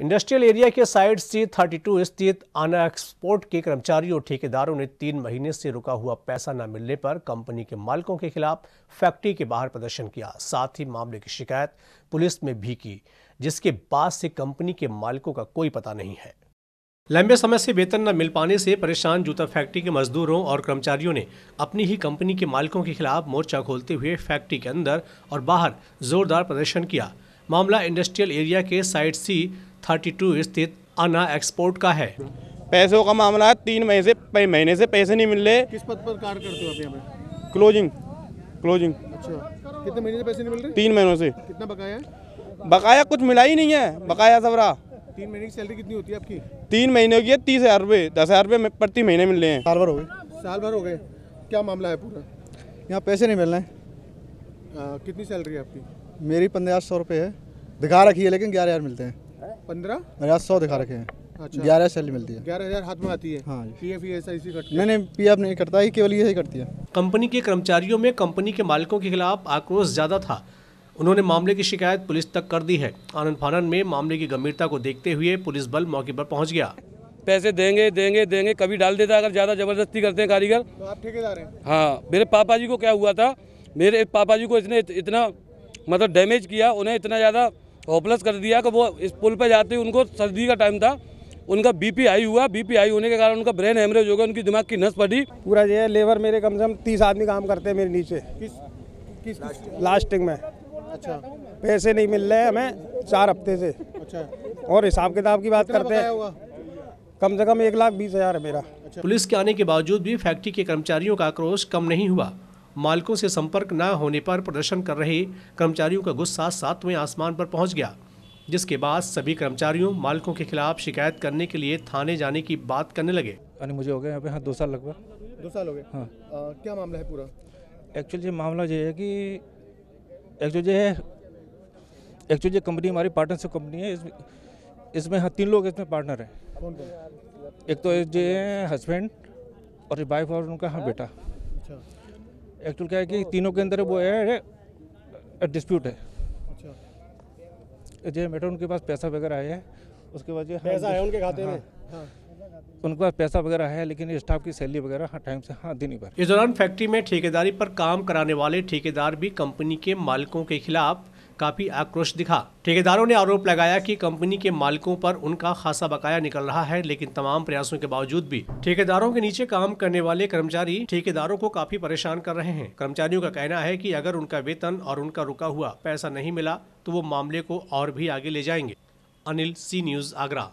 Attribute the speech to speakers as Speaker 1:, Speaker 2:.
Speaker 1: Industrial area के side C thirty two स्थित आना एक्सपोर्ट के कर्मचारियों और ठेकेदारों ने तीन महीने से रुका हुआ पैसा न मिलने पर कंपनी के मालिकों के खिलाफ फैक्ट्री के बाहर प्रदर्शन किया साथ ही मामले की शिकायत पुलिस में भी की जिसके बाद से कंपनी के मालिकों का कोई पता नहीं है लंबे समय से वेतन न मिल पाने से परेशान जूता फैक्ट्री के मजदूरों और कर्मचारियों ने अपनी ही कंपनी के मालिकों के खिलाफ मोर्चा खोलते हुए फैक्ट्री के अंदर और बाहर जोरदार प्रदर्शन किया मामला इंडस्ट्रियल एरिया के साइट सी 32 स्थित अना एक्सपोर्ट का है पैसों का मामला तीन महीने से महीने से पैसे नहीं मिल रहे
Speaker 2: किस पद पर कार्य करते हो आप
Speaker 1: क्लोजिंग क्लोजिंग
Speaker 2: अच्छा कितने महीने से पैसे नहीं मिल रहे तीन महीनों से कितना बकाया है
Speaker 1: बकाया कुछ मिला ही नहीं है बकाया सबरा
Speaker 2: तीन महीने की सैलरी कितनी होती है आपकी
Speaker 1: तीन महीने की है तीस हज़ार रुपये दस हज़ार रुपये प्रति महीने मिल रहे हैं साल भर हो गए
Speaker 2: साल भर हो गए क्या मामला है पूरा यहाँ पैसे नहीं मिल रहे हैं कितनी सैलरी है आपकी मेरी पंद्रह सौ रुपये है दिखा रखी है लेकिन ग्यारह हज़ार मिलते हैं पंद्रह मेरे सौ दिखा रखे हैं अच्छा। ग्यारह अच्छा सैलरी मिलती है ग्यारह हज़ार हाथ में आती है हाँ पी एफ ऐसा इसी करती है
Speaker 1: नहीं पी एफ नहीं करता ही केवल ये करती है कंपनी के कर्मचारियों में कंपनी के मालिकों के खिलाफ आक्रोश ज़्यादा था उन्होंने मामले की शिकायत पुलिस तक कर दी है आनंद फानन में मामले की गंभीरता को देखते हुए पुलिस बल मौके पर पहुंच गया पैसे देंगे देंगे देंगे कभी डाल देता अगर ज़्यादा ज़बरदस्ती
Speaker 2: करते हैं कारीगर तो आप ठेकेदार हैं हाँ मेरे पापा जी को क्या हुआ था मेरे पापा जी को इसने इतना मतलब डैमेज किया उन्हें इतना ज़्यादा होपलेस कर दिया कि वो इस पुल पे जाते ही उनको सर्दी का टाइम था उनका बीपी हाई हुआ बीपी हाई होने के कारण उनका ब्रेन हेमरेज हो गया उनकी दिमाग की नस पड़ी पूरा ये लेबर मेरे कम से कम तीस आदमी काम करते हैं मेरे नीचे किस किस लास्टिंग में अच्छा पैसे नहीं मिल रहे हमें चार हफ्ते से अच्छा और हिसाब किताब की बात करते हैं कम से कम एक लाख बीस हजार है मेरा अच्छा। पुलिस
Speaker 1: के आने के बावजूद भी फैक्ट्री के कर्मचारियों का आक्रोश कम नहीं हुआ मालिकों से संपर्क न होने पर प्रदर्शन कर रहे कर्मचारियों का गुस्सा सातवें आसमान पर पहुंच गया जिसके बाद सभी कर्मचारियों मालिकों के खिलाफ शिकायत करने के लिए थाने जाने की बात करने लगे
Speaker 3: मुझे हो गया यहाँ पे हाँ दो साल लगभग
Speaker 2: दो साल हो गए हाँ आ, क्या मामला है पूरा
Speaker 3: एक्चुअली मामला ये है कि एक्चुअली है एक्चुअली कंपनी हमारी पार्टनरशिप कंपनी है इसमें हाँ तीन लोग इसमें पार्टनर
Speaker 2: हैं
Speaker 3: एक तो है हस्बैंड और वाइफ और उनका हाँ, हाँ। बेटा
Speaker 2: अच्छा।
Speaker 3: एक्चुअल क्या है कि तीनों के अंदर वो है डिस्प्यूट है
Speaker 2: अच्छा
Speaker 3: जो मैटर उनके पास पैसा वगैरह आया है उसके बाद पैसा है उनके खाते हाँ। में हाँ उनके पास पैसा वगैरह है लेकिन स्टाफ की सैलरी वगैरह टाइम से हाँ दे नहीं पा
Speaker 1: इस दौरान फैक्ट्री में ठेकेदारी पर काम कराने वाले ठेकेदार भी कंपनी के मालिकों के खिलाफ काफी आक्रोश दिखा ठेकेदारों ने आरोप लगाया कि कंपनी के मालिकों पर उनका खासा बकाया निकल रहा है लेकिन तमाम प्रयासों के बावजूद भी ठेकेदारों के नीचे काम करने वाले कर्मचारी ठेकेदारों को काफी परेशान कर रहे हैं कर्मचारियों का कहना है की अगर उनका वेतन और उनका रुका हुआ पैसा नहीं मिला तो वो मामले को और भी आगे ले जाएंगे अनिल सी न्यूज आगरा